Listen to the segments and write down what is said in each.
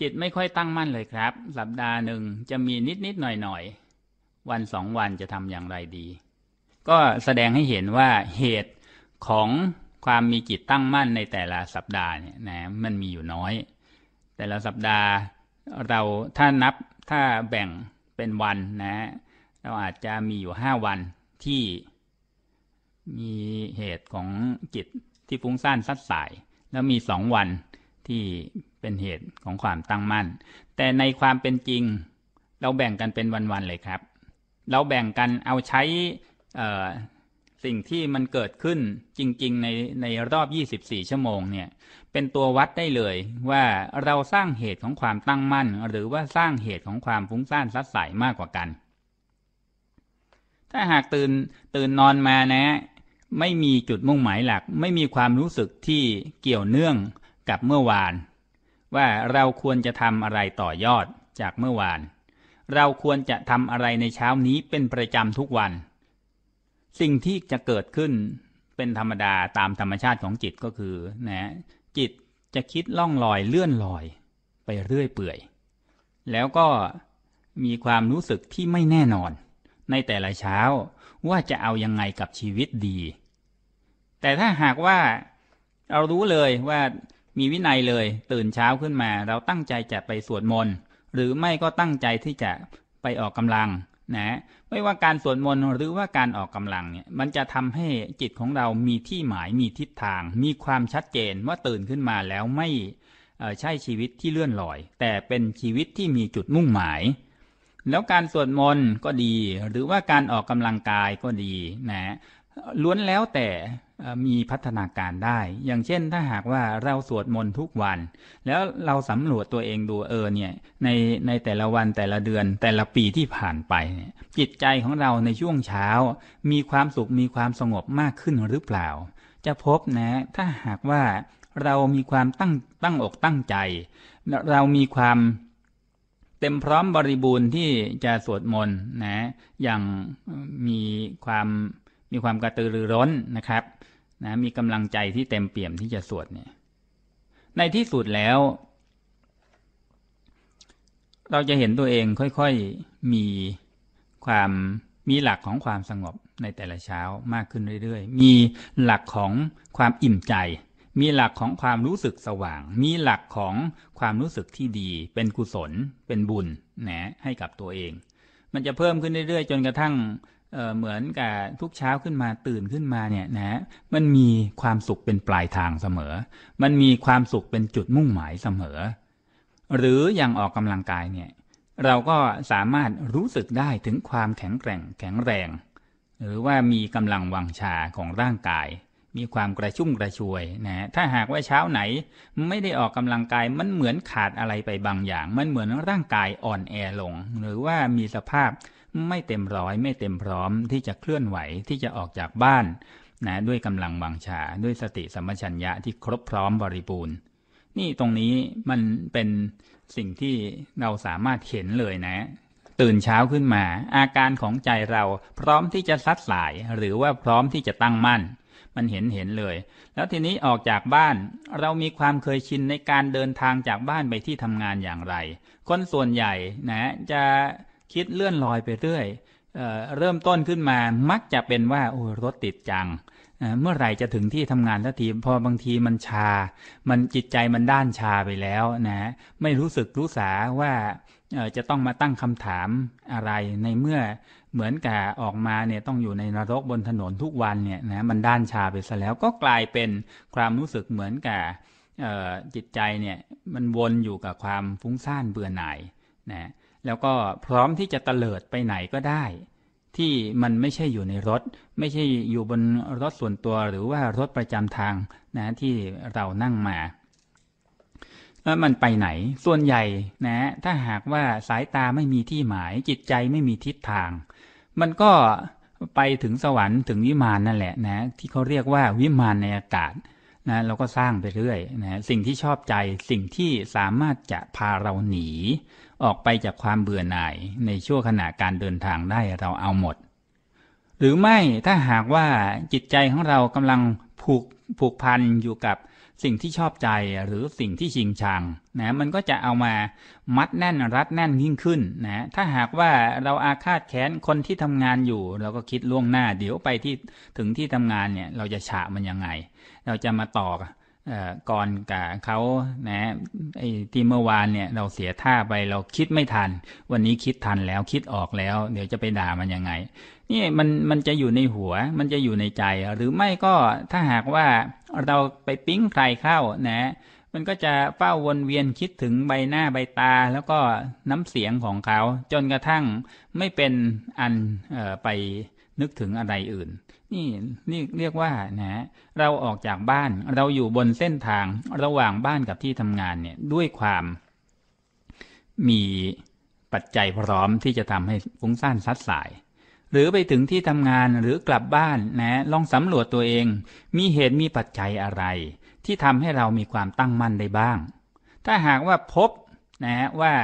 จิตไม่ค่อยตั้งมั่นเลยครับ สัปดาห์หนึ่งจะมีนิดนิดหน่อยหน่อยวันสองวันจะทำอย่างไรดี ก็แสดงให้เห็นว่าเหตุของความมีจิตตั้งมั่นในแต่ละสัปดาห์เนี่ยนะ มันมีอยู่น้อย แต่ละสัปดาห์เราถ้านับถ้าแบ่งเป็นวันนะ เราอาจจะมีอยู่ห้าวันที่มีเหตุของจิตที่ฟุ้งซ่านสัดสาย แล้วมีสองวันที่เป็นเหตุของความตั้งมั่น แต่ในความเป็นจริง เราแบ่งกันเป็นวันๆเลยครับ เราแบ่งกันเอาใช้สิ่งที่มันเกิดขึ้นจริงๆใน ใน รอบ 24 ชั่วโมงเนี่ย เป็นตัววัดได้เลยว่าเราสร้างเหตุของความตั้งมั่น หรือว่าสร้างเหตุของความฟุ้งซ่านซัดสายมากกว่ากัน ถ้าหากตื่นตื่นนอนมานะไม่มีจุดมุ่งหมายหลัก ไม่มีความรู้สึกที่เกี่ยวเนื่องกับเมื่อวาน ว่าเราควรจะทำอะไรต่อยอดจากเมื่อวาน เราควรจะทำอะไรในเช้านี้เป็นประจำทุกวัน สิ่งที่จะเกิดขึ้นเป็นธรรมดาตามธรรมชาติของจิตก็คือนะจิตจะคิดล่องลอยเลื่อนลอยไปเรื่อยเปื่อย แล้วก็มีความรู้สึกที่ไม่แน่นอน ในแต่ละเช้าว่าจะเอายังไงกับชีวิตดี แต่ถ้าหากว่าเรารู้เลยว่ามีวินัยเลย ตื่นเช้าขึ้นมา เราตั้งใจจะไป สวดมนต์หรือไม่ก็ตั้งใจที่จะไปออกกำลังนะไม่ว่าการสวดมนต์หรือว่าการออกกำลังเนี่ยมันจะทำให้จิตของเรา มีที่หมาย มีทิศทางมีความชัดเจนว่าตื่นขึ้นมาแล้วไม่ใช่ชีวิตที่เลื่อนลอย แต่เป็นชีวิตที่มีจุดมุ่งหมาย แล้วการสวดมนต์ก็ดีหรือว่าการออกกำลังกายก็ดีนะล้วนแล้วแต่มีพัฒนาการได้ อย่างเช่น ถ้าหากว่าเราสวดมนต์ทุกวัน แล้วเราสำรวจตัวเองดูเออเนี่ย ในในแต่ละวันแต่ละเดือนแต่ละปีที่ผ่านไป จิตใจของเราในช่วงเช้า มีความสุข มีความสงบมากขึ้นหรือเปล่า จะพบนะ ถ้าหากว่าเรามีความตั้ง ตั้งอกตั้งใจ เรามีความ เต็มพร้อมบริบูรณ์ที่จะสวดมนต์นะ อย่างมีความมีความกระตือรือร้นนะครับนะมีกำลังใจที่เต็มเปี่ยมที่จะสวดเนี่ยในที่สุดแล้ว เราจะเห็นตัวเองค่อยๆมีความมีหลักของความสงบในแต่ละเช้ามากขึ้นเรื่อยๆ มีหลักของความอิ่มใจมีหลักของความรู้สึกสว่าง มีหลักของความรู้สึกที่ดีเป็นกุศลเป็นบุญนะให้กับตัวเอง มันจะเพิ่มขึ้นเรื่อยๆ จนกระทั่งเหมือนกับทุกเช้าขึ้นมาตื่นขึ้นมาเนี่ยนะมันมีความสุขเป็นปลายทางเสมอ มันมีความสุขเป็นจุดมุ่งหมายเสมอ หรืออย่างออกกำลังกายเนี่ยเราก็สามารถรู้สึกได้ถึงความแข็งแกร่งแข็งแรง หรือว่ามีกำลังวังชาของร่างกาย มีความกระชุ่มกระชวยนะถ้าหากว่าเช้าไหนไม่ได้ออกกำลังกายมันเหมือนขาดอะไรไปบางอย่าง มันเหมือนร่างกายอ่อนแอลง หรือว่ามีสภาพไม่เต็มร้อยไม่เต็มพร้อมที่จะเคลื่อนไหวที่จะออกจากบ้าน นะด้วยกำลังวังชาด้วยสติสัมปชัญญะที่ครบพร้อมบริบูรณ์นี่ตรงนี้มันเป็นสิ่งที่เราสามารถเห็นเลยนะ ตื่นเช้าขึ้นมาอาการของใจเราพร้อมที่จะซัดสายหรือว่าพร้อมที่จะตั้งมั่น มันเห็นเห็นเลย แล้วทีนี้ออกจากบ้านเรามีความเคยชินในการเดินทางจากบ้านไปที่ทำงานอย่างไรคนส่วนใหญ่นะจะคิดเลื่อนลอยไปเรื่อยเเริ่มต้นขึ้นมา มักจะเป็นว่า โอ้รถติดจัง เมื่อไหร่จะถึงที่ทำงานทันที พอบางทีมันชา มันจิตใจมันด้านชาไปแล้ว นะ ไม่รู้สึกรู้สาว่าจะต้องมาตั้งคำถามอะไรในเมื่อเหมือนกับออกมาเนี่ยต้องอยู่ในนรกบนถนนทุกวันเนี่ยนะ มันด้านชาไปซะแล้วก็กลายเป็นความรู้สึกเหมือนกับจิตใจเนี่ยมันวนอยู่กับความฟุ้งซ่าน เบื่อหน่าย นะแล้วก็พร้อมที่จะเตลิดไปไหนก็ได้ ที่มันไม่ใช่อยู่ในรถ ไม่ใช่อยู่บนรถส่วนตัวหรือว่ารถประจำทางนะที่เรานั่งมาแล้วมันไปไหนส่วนใหญ่นะถ้าหากว่าสายตาไม่มีที่หมายจิตใจไม่มีทิศทาง มันก็ไปถึงสวรรค์ถึงวิมานนั่นแหละนะที่เขาเรียกว่าวิมานในอากาศนะเราก็สร้างไปเรื่อยนะสิ่งที่ชอบใจสิ่งที่สามารถจะพาเราหนีออกไปจากความเบื่อหน่ายในช่วงขณะการเดินทางได้เราเอาหมด หรือไม่ถ้าหากว่าจิตใจของเรากำลังผูกผูกพันอยู่กับสิ่งที่ชอบใจหรือสิ่งที่ชิงชังนะมันก็จะเอามามัดแน่นรัดแน่นยิ่งขึ้นนะถ้าหากว่าเราอาฆาตแค้นคนที่ทำงานอยู่เราก็คิดล่วงหน้าเดี๋ยวไป ที่ถึงที่ทำงานเนี่ยเราจะฉะมันยังไง เราจะมาต่อก่อนกับเขานะไอ้ที่เมื่อวานเนี่ยเราเสียท่าไปเราคิดไม่ทัน วันนี้คิดทันแล้วคิดออกแล้ว เดี๋ยวจะไปด่ามันยังไงนี่มันมันจะอยู่ในหัวมันจะอยู่ในใจ หรือไม่ก็ถ้าหากว่าเราไปปิ๊งใครเข้านะ มันก็จะเฝ้าวนเวียนคิดถึงใบหน้าใบตาแล้วก็น้ำเสียงของเขาจนกระทั่งไม่เป็นอันไปนึกถึงอะไรอื่น นี่นี่เรียกว่านะ เราออกจากบ้าน เราอยู่บนเส้นทางระหว่างบ้านกับที่ทำงาน เนี่ย ด้วยความ มีปัจจัยพร้อมที่จะทำให้ฟุ้งซ่านซัดสาย หรือไปถึงที่ทำงานหรือกลับบ้านนะลองสำรวจตัวเองมีเหตุมีปัจจัยอะไร ที่ทำให้เรามีความตั้งมั่นได้บ้าง ถ้าหากว่าพบนะฮะว่า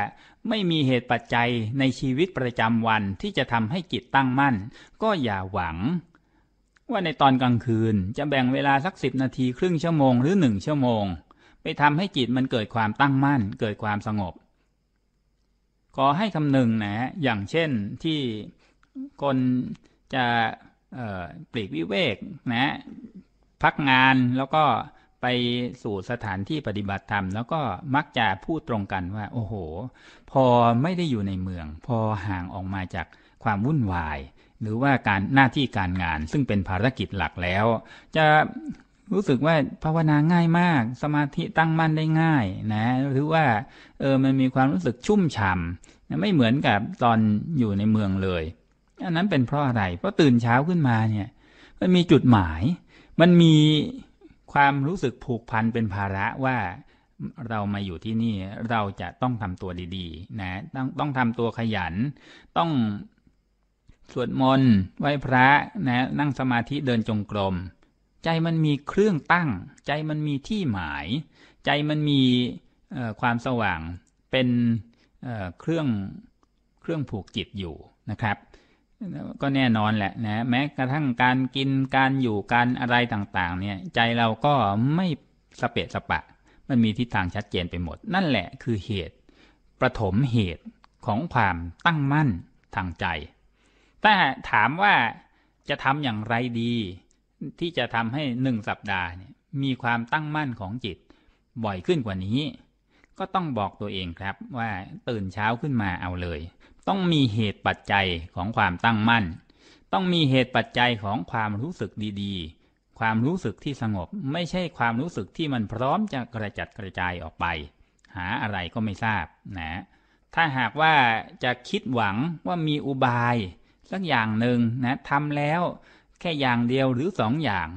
ไม่มีเหตุปัจจัยในชีวิตประจำวันที่จะทำให้จิตตั้งมั่น ก็อย่าหวังว่าในตอนกลางคืนจะแบ่งเวลาสักสิบนาทีครึ่งชั่วโมงหรือหนึ่งชั่วโมง ไปทำให้จิตมันเกิดความตั้งมั่นเกิดความสงบ ขอให้คำนึงนะอย่างเช่นที่คนจะปลีกวิเวกนะพักงานแล้วก็ไปสู่สถานที่ปฏิบัติธรรม แล้วก็มักจะพูด ตรงกันว่า โอ้โห พอไม่ได้อยู่ในเมือง พอห่างออกมาจากความ วุ่นวาย หรือว่าการหน้าที่การงาน ซึ่งเป็นภารกิจหลักแล้ว จะรู้สึกว่าภาวนาง่ายมาก สมาธิ ตั้งมั่นได้ง่ายนะหรือว่าเออมันมีความรู้สึกชุ่มฉ่ำไม่เหมือนกับตอนอยู่ในเมืองเลยอันนั้นเป็นเพราะอะไรเพราะตื่นเช้าขึ้นมาเนี่ยมันมีจุดหมาย มันมีความ รู้สึกผูกพันเป็นภาระว่าเรามาอยู่ที่นี่เราจะต้องทำตัวดี ๆ นะ ต้องต้องทำตัวขยันต้องสวดมนต์ไหว้พระนะนั่งสมาธิเดินจงกรม ใจมันมีเครื่องตั้ง ใจมันมีที่หมาย ใจมันมีความสว่างเป็นเเครื่องเครื่องผูกจิตอยู่นะครับก็แน่นอนแหละนะแม้กระทั่งการกินการอยู่การอะไรต่าง ๆ เนี่ย ใจเราก็ไม่สเปะสปะ มันมีทิศทางชัดเจนไปหมด นั่นแหละคือเหตุประถมเหตุของความตั้งมั่นทางใจ แต่ถามว่าจะทำอย่างไรดี ที่จะทำให้หนึ่งสัปดาห์เนี่ยมีความตั้งมั่นของจิต บ่อยขึ้นกว่านี้ ก็ต้องบอกตัวเองครับว่าตื่นเช้าขึ้นมาเอาเลยต้องมีเหตุปัจจัยของความตั้งมั่น ต้องมีเหตุปัจจัยของความรู้สึกดี ๆ ความรู้สึกที่สงบ ไม่ใช่ความรู้สึกที่มันพร้อมจะกระจัดกระจายออกไป หาอะไรก็ไม่ทราบ นะ ถ้าหากว่าจะคิดหวังว่ามีอุบายสักอย่างหนึ่งนะทำแล้วแค่อย่างเดียวหรือสองอย่าง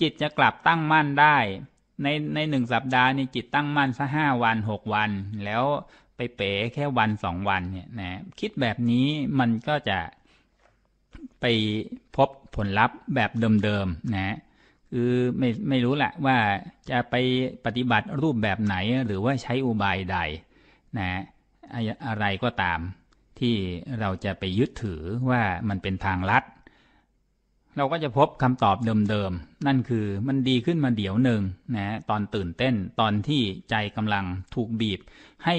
จิตจะกลับตั้งมั่นได้ ในในหนึ่งสัปดาห์ในจิตตั้งมั่นสักห้าวันหกวัน แล้วไปเป๋แค่วันสองวันเนี่ยนะคิดแบบนี้มันก็จะไปพบผลลัพธ์แบบเดิมๆนะคือไม่ไม่รู้แหละว่าจะไปปฏิบัติรูปแบบไหนหรือว่าใช้ อุบายใดนะอะไรก็ตามที่เราจะไปยึดถือว่ามันเป็นทาง ลัดเราก็จะพบคำตอบเดิมๆนั่นคือมันดีขึ้นมาเดี๋ยวหนึ่งนะตอนตื่นเต้นตอนที่ใจกำลังถูกบีบให้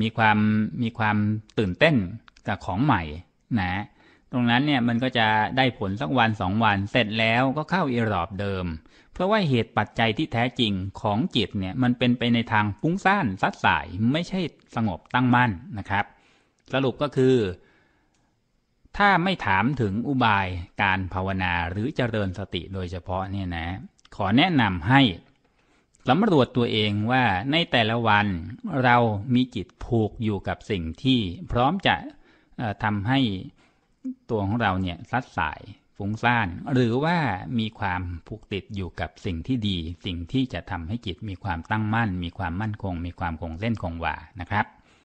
มีความ มีความตื่นเต้นกับของใหม่ นะ ตรงนั้นเนี่ย มันก็จะได้ผลสักวันสองวันเสร็จแล้วก็เข้า อีรอบ เดิม เพราะว่าเหตุปัจจัยที่แท้จริงของจิต เนี่ย มันเป็น ไป ในทางฟุ้งซ่านซัดสายไม่ใช่สงบตั้ง มั่นนะครับ สรุปก็คือ ถ้าไม่ถามถึงอุบายการภาวนาหรือเจริญสติโดยเฉพาะเนี่ยนะขอแนะนำให้สำรวจตัวเองว่าในแต่ละวันเรามีจิตผูกอยู่กับสิ่งที่พร้อมจะทำให้ตัวของเราเนี่ยซัดสายฟุ้งซ่าน หรือว่ามีความผูกติดอยู่กับสิ่งที่ดี สิ่งที่จะทำให้จิตมีความตั้งมั่น มีความมั่นคง มีความคงเส้นคงวานะครับ